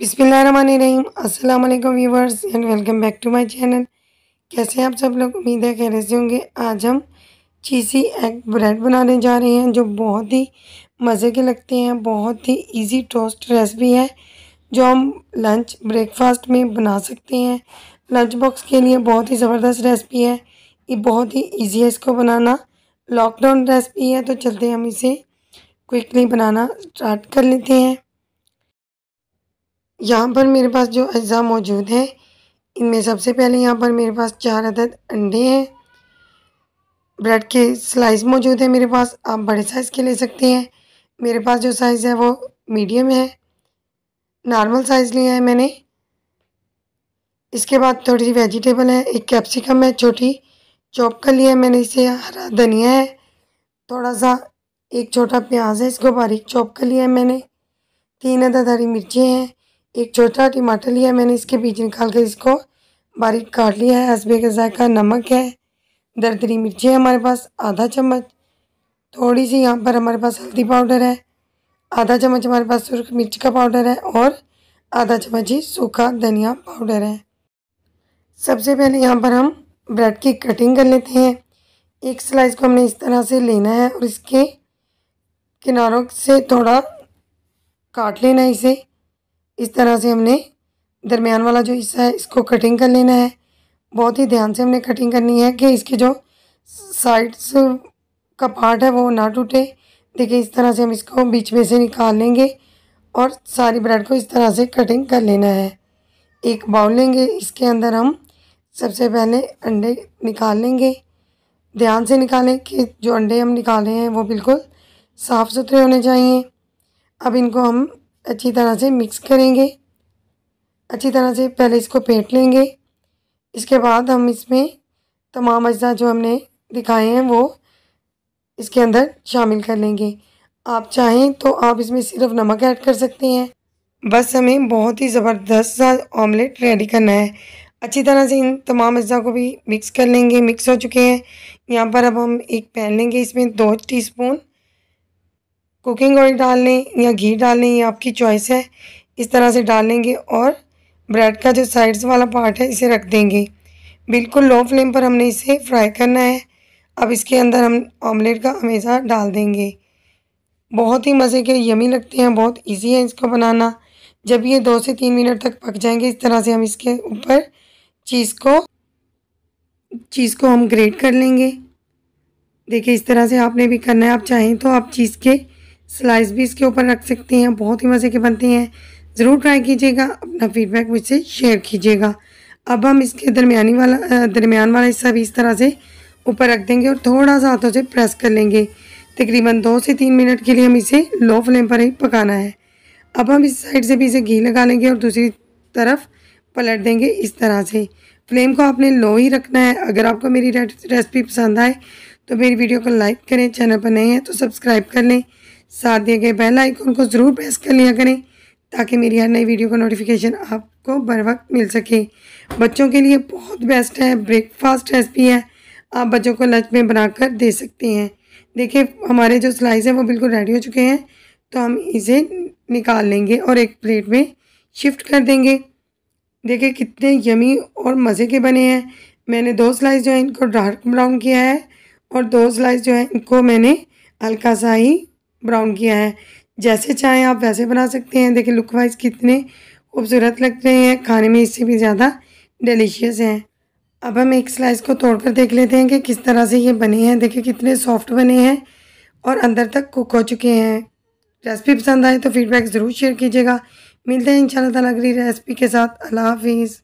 बिसमीम असलम viewers and welcome back to my channel कैसे आप सब लोग उम्मीद है रहे से होंगे आज हम चीज़ी एग ब्रेड बनाने जा रहे हैं जो बहुत ही मज़े के लगते हैं बहुत ही इजी टोस्ट रेसिपी है जो हम लंच ब्रेकफास्ट में बना सकते हैं लंच बॉक्स के लिए बहुत ही ज़बरदस्त रेसिपी है ये बहुत ही ईजी है इसको बनाना लॉकडाउन रेसिपी है तो चलते हम इसे क्विकली बनाना स्टार्ट कर लेते हैं यहाँ पर मेरे पास जो अज्जा मौजूद है इनमें सबसे पहले यहाँ पर मेरे पास चार अदद अंडे हैं ब्रेड के स्लाइस मौजूद है मेरे पास आप बड़े साइज़ के ले सकते हैं मेरे पास जो साइज़ है वो मीडियम है नॉर्मल साइज़ लिया है मैंने इसके बाद थोड़ी सी वेजिटेबल है एक कैप्सिकम है छोटी चॉप कर लिया है मैंने इसे हरा धनिया है थोड़ा सा एक छोटा प्याज है इसको बारीक चॉप कर लिया है मैंने तीन अदद हरी मिर्चें हैं एक छोटा टमाटर लिया है मैंने इसके बीज निकाल कर इसको बारीक काट लिया है हसबे का जायका नमक है दरदरी मिर्ची है हमारे पास आधा चम्मच थोड़ी सी यहाँ पर हमारे पास हल्दी पाउडर है आधा चम्मच हमारे पास सुर्ख मिर्च का पाउडर है और आधा चम्मच ही सूखा धनिया पाउडर है सबसे पहले यहाँ पर हम ब्रेड की कटिंग कर लेते हैं एक स्लाइस को हमने इस तरह से लेना है और इसके किनारों से थोड़ा काट लेना है इसे इस तरह से हमने दरमियान वाला जो हिस्सा है इसको कटिंग कर लेना है बहुत ही ध्यान से हमने कटिंग करनी है कि इसके जो साइड्स का पार्ट है वो ना टूटे देखिए इस तरह से हम इसको बीच में से निकाल लेंगे और सारी ब्रेड को इस तरह से कटिंग कर लेना है एक बाउल लेंगे इसके अंदर हम सबसे पहले अंडे निकाल लेंगे ध्यान से निकालें कि जो अंडे हम निकाल रहे हैं वो बिल्कुल साफ़ सुथरे होने चाहिए अब इनको हम अच्छी तरह से मिक्स करेंगे अच्छी तरह से पहले इसको पेट लेंगे इसके बाद हम इसमें तमाम अज्जा जो हमने दिखाए हैं वो इसके अंदर शामिल कर लेंगे आप चाहें तो आप इसमें सिर्फ नमक ऐड कर सकते हैं बस हमें बहुत ही ज़बरदस्त सा ऑमलेट रेडी करना है अच्छी तरह से इन तमाम अज्जा को भी मिक्स कर लेंगे मिक्स हो चुके हैं यहाँ पर अब हम एक पैन लेंगे इसमें दो टीस्पून कुकिंग ऑयल डाल लें या घी डाल लें ये आपकी चॉइस है इस तरह से डाल लेंगे और ब्रेड का जो साइड्स वाला पार्ट है इसे रख देंगे बिल्कुल लो फ्लेम पर हमने इसे फ्राई करना है अब इसके अंदर हम ऑमलेट का हमेशा डाल देंगे बहुत ही मज़े के यमी लगते हैं बहुत इजी है इसको बनाना जब ये दो से तीन मिनट तक पक जाएंगे इस तरह से हम इसके ऊपर चीज़ को चीज़ को हम ग्रेट कर लेंगे देखिए इस तरह से आपने भी करना है आप चाहें तो आप चीज़ के स्लाइस भी इसके ऊपर रख सकते हैं बहुत ही मज़े के बनती हैं ज़रूर ट्राई कीजिएगा अपना फीडबैक मुझसे शेयर कीजिएगा अब हम इसके दरमिया वाला दरमियान वाला हिस्सा भी इस तरह से ऊपर रख देंगे और थोड़ा सा हाथों से प्रेस कर लेंगे तकरीबन दो से तीन मिनट के लिए हम इसे लो फ्लेम पर ही पकाना है अब हम इस साइड से भी इसे घी लगा लेंगे और दूसरी तरफ पलट देंगे इस तरह से फ्लेम को आपने लो ही रखना है अगर आपको मेरी रेसिपी पसंद आए तो मेरी वीडियो को लाइक करें चैनल पर नए हैं तो सब्सक्राइब कर लें साथ दिए गए बेल आइकॉन को ज़रूर प्रेस कर लिया करें ताकि मेरी हर नई वीडियो का नोटिफिकेशन आपको बर वक्त मिल सके बच्चों के लिए बहुत बेस्ट है ब्रेकफास्ट रेसिपी है आप बच्चों को लंच में बनाकर दे सकते हैं देखिए हमारे जो स्लाइस हैं वो बिल्कुल रेडी हो चुके हैं तो हम इसे निकाल लेंगे और एक प्लेट में शिफ्ट कर देंगे देखिए कितने यमी और मज़े के बने हैं मैंने दो स्लाइस जो है इनको डार्क ब्राउन किया है और दो स्लाइस जो है इनको मैंने हल्का सा ही ब्राउन किया है जैसे चाहें आप वैसे बना सकते हैं देखिए लुक वाइज कितने खूबसूरत लग रहे हैं खाने में इससे भी ज़्यादा डिलीशियस हैं अब हम एक स्लाइस को तोड़कर देख लेते हैं कि किस तरह से ये बने हैं देखिए कितने सॉफ्ट बने हैं और अंदर तक कुक हो चुके हैं रेसिपी पसंद आए तो फीडबैक ज़रूर शेयर कीजिएगा मिलते हैं इन शाला अगली रेसिपी के साथ अल्लाह हाफिज़